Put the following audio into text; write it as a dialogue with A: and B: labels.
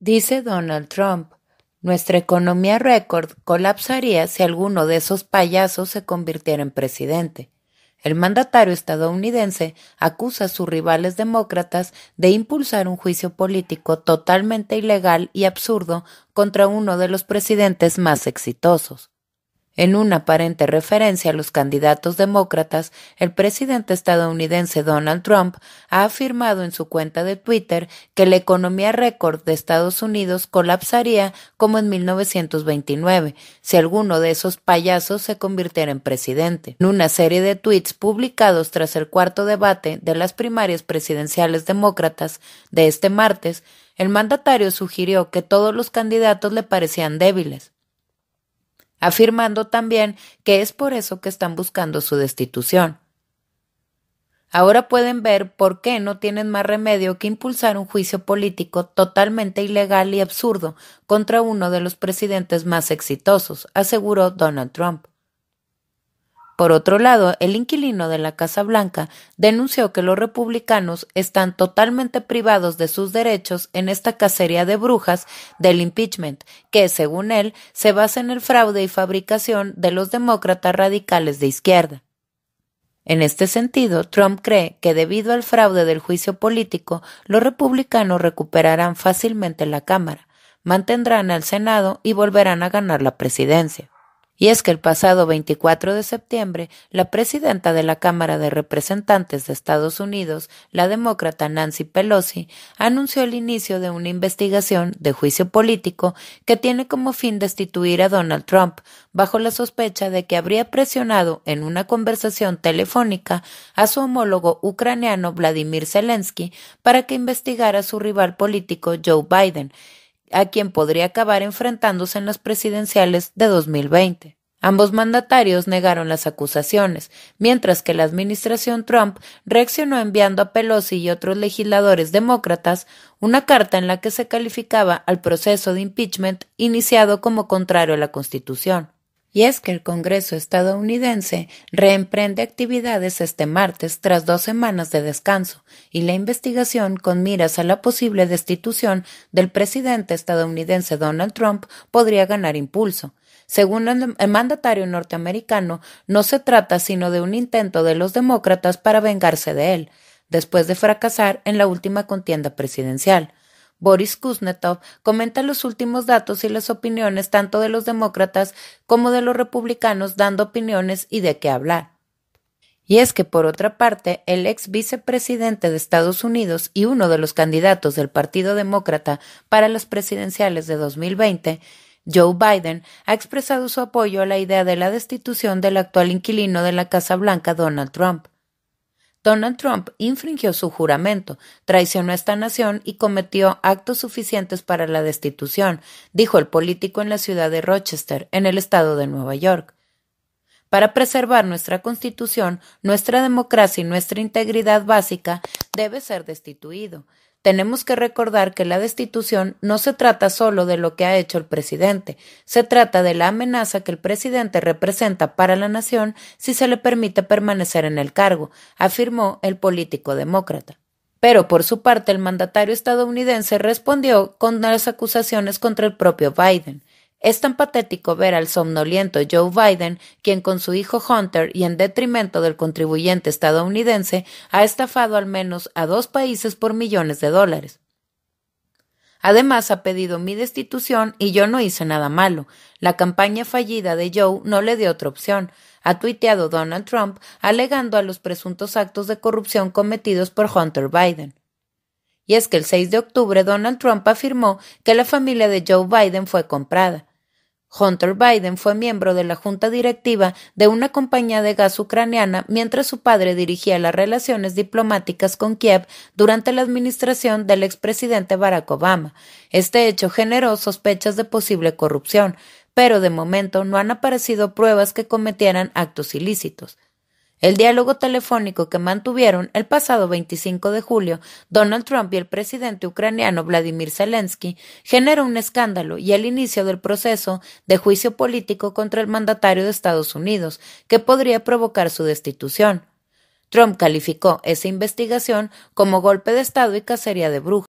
A: Dice Donald Trump, nuestra economía récord colapsaría si alguno de esos payasos se convirtiera en presidente. El mandatario estadounidense acusa a sus rivales demócratas de impulsar un juicio político totalmente ilegal y absurdo contra uno de los presidentes más exitosos. En una aparente referencia a los candidatos demócratas, el presidente estadounidense Donald Trump ha afirmado en su cuenta de Twitter que la economía récord de Estados Unidos colapsaría como en 1929 si alguno de esos payasos se convirtiera en presidente. En una serie de tweets publicados tras el cuarto debate de las primarias presidenciales demócratas de este martes, el mandatario sugirió que todos los candidatos le parecían débiles afirmando también que es por eso que están buscando su destitución. Ahora pueden ver por qué no tienen más remedio que impulsar un juicio político totalmente ilegal y absurdo contra uno de los presidentes más exitosos, aseguró Donald Trump. Por otro lado, el inquilino de la Casa Blanca denunció que los republicanos están totalmente privados de sus derechos en esta cacería de brujas del impeachment, que, según él, se basa en el fraude y fabricación de los demócratas radicales de izquierda. En este sentido, Trump cree que debido al fraude del juicio político, los republicanos recuperarán fácilmente la Cámara, mantendrán al Senado y volverán a ganar la presidencia. Y es que el pasado 24 de septiembre, la presidenta de la Cámara de Representantes de Estados Unidos, la demócrata Nancy Pelosi, anunció el inicio de una investigación de juicio político que tiene como fin destituir a Donald Trump bajo la sospecha de que habría presionado en una conversación telefónica a su homólogo ucraniano Vladimir Zelensky para que investigara a su rival político Joe Biden, a quien podría acabar enfrentándose en las presidenciales de 2020. Ambos mandatarios negaron las acusaciones, mientras que la administración Trump reaccionó enviando a Pelosi y otros legisladores demócratas una carta en la que se calificaba al proceso de impeachment iniciado como contrario a la Constitución. Y es que el Congreso estadounidense reemprende actividades este martes tras dos semanas de descanso y la investigación con miras a la posible destitución del presidente estadounidense Donald Trump podría ganar impulso. Según el mandatario norteamericano, no se trata sino de un intento de los demócratas para vengarse de él, después de fracasar en la última contienda presidencial. Boris Kuznetsov comenta los últimos datos y las opiniones tanto de los demócratas como de los republicanos, dando opiniones y de qué hablar. Y es que, por otra parte, el ex vicepresidente de Estados Unidos y uno de los candidatos del Partido Demócrata para las presidenciales de 2020, Joe Biden, ha expresado su apoyo a la idea de la destitución del actual inquilino de la Casa Blanca, Donald Trump. Donald Trump infringió su juramento, traicionó a esta nación y cometió actos suficientes para la destitución, dijo el político en la ciudad de Rochester, en el estado de Nueva York. Para preservar nuestra Constitución, nuestra democracia y nuestra integridad básica, debe ser destituido tenemos que recordar que la destitución no se trata solo de lo que ha hecho el presidente, se trata de la amenaza que el presidente representa para la nación si se le permite permanecer en el cargo, afirmó el político demócrata. Pero por su parte el mandatario estadounidense respondió con las acusaciones contra el propio Biden. Es tan patético ver al somnoliento Joe Biden, quien con su hijo Hunter y en detrimento del contribuyente estadounidense ha estafado al menos a dos países por millones de dólares. Además, ha pedido mi destitución y yo no hice nada malo. La campaña fallida de Joe no le dio otra opción. Ha tuiteado Donald Trump alegando a los presuntos actos de corrupción cometidos por Hunter Biden. Y es que el 6 de octubre Donald Trump afirmó que la familia de Joe Biden fue comprada. Hunter Biden fue miembro de la junta directiva de una compañía de gas ucraniana mientras su padre dirigía las relaciones diplomáticas con Kiev durante la administración del expresidente Barack Obama. Este hecho generó sospechas de posible corrupción, pero de momento no han aparecido pruebas que cometieran actos ilícitos. El diálogo telefónico que mantuvieron el pasado 25 de julio Donald Trump y el presidente ucraniano Vladimir Zelensky generó un escándalo y el inicio del proceso de juicio político contra el mandatario de Estados Unidos, que podría provocar su destitución. Trump calificó esa investigación como golpe de Estado y cacería de brujas.